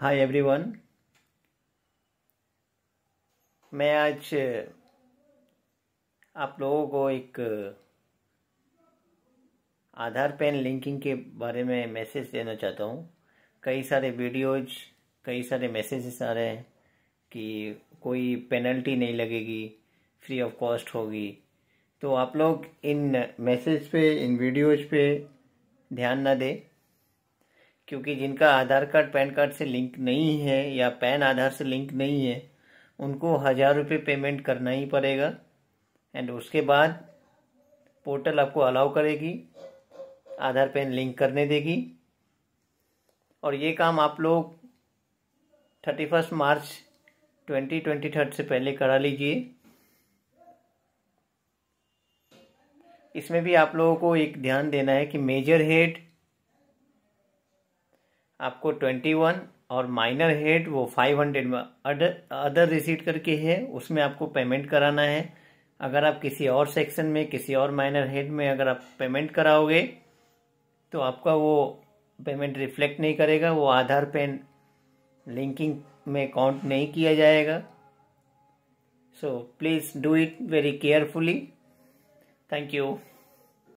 hi everyone मैं आज आप लोगों को एक आधार पेन लिंकिंग के बारे में मैसेज देना चाहता हूँ कई सारे वीडियोज कई सारे मैसेजेस आ रहे हैं कि कोई पेनल्टी नहीं लगेगी फ्री ऑफ कॉस्ट होगी तो आप लोग इन मैसेज पे इन वीडियोज पे ध्यान ना दें क्योंकि जिनका आधार कार्ड पैन कार्ड से लिंक नहीं है या पैन आधार से लिंक नहीं है उनको हज़ार रुपये पेमेंट करना ही पड़ेगा एंड उसके बाद पोर्टल आपको अलाउ करेगी आधार पैन लिंक करने देगी और ये काम आप लोग thirty first March twenty twenty third से पहले करा लीजिए इसमें भी आप लोगों को एक ध्यान देना है कि मेजर हेड आपको ट्वेंटी वन और माइनर हेड वो फाइव हंड्रेड में अदर रिसीट करके है उसमें आपको पेमेंट कराना है अगर आप किसी और सेक्शन में किसी और माइनर हेड में अगर आप पेमेंट कराओगे तो आपका वो पेमेंट रिफ्लेक्ट नहीं करेगा वो आधार पेन लिंकिंग में काउंट नहीं किया जाएगा so please do it very carefully thank you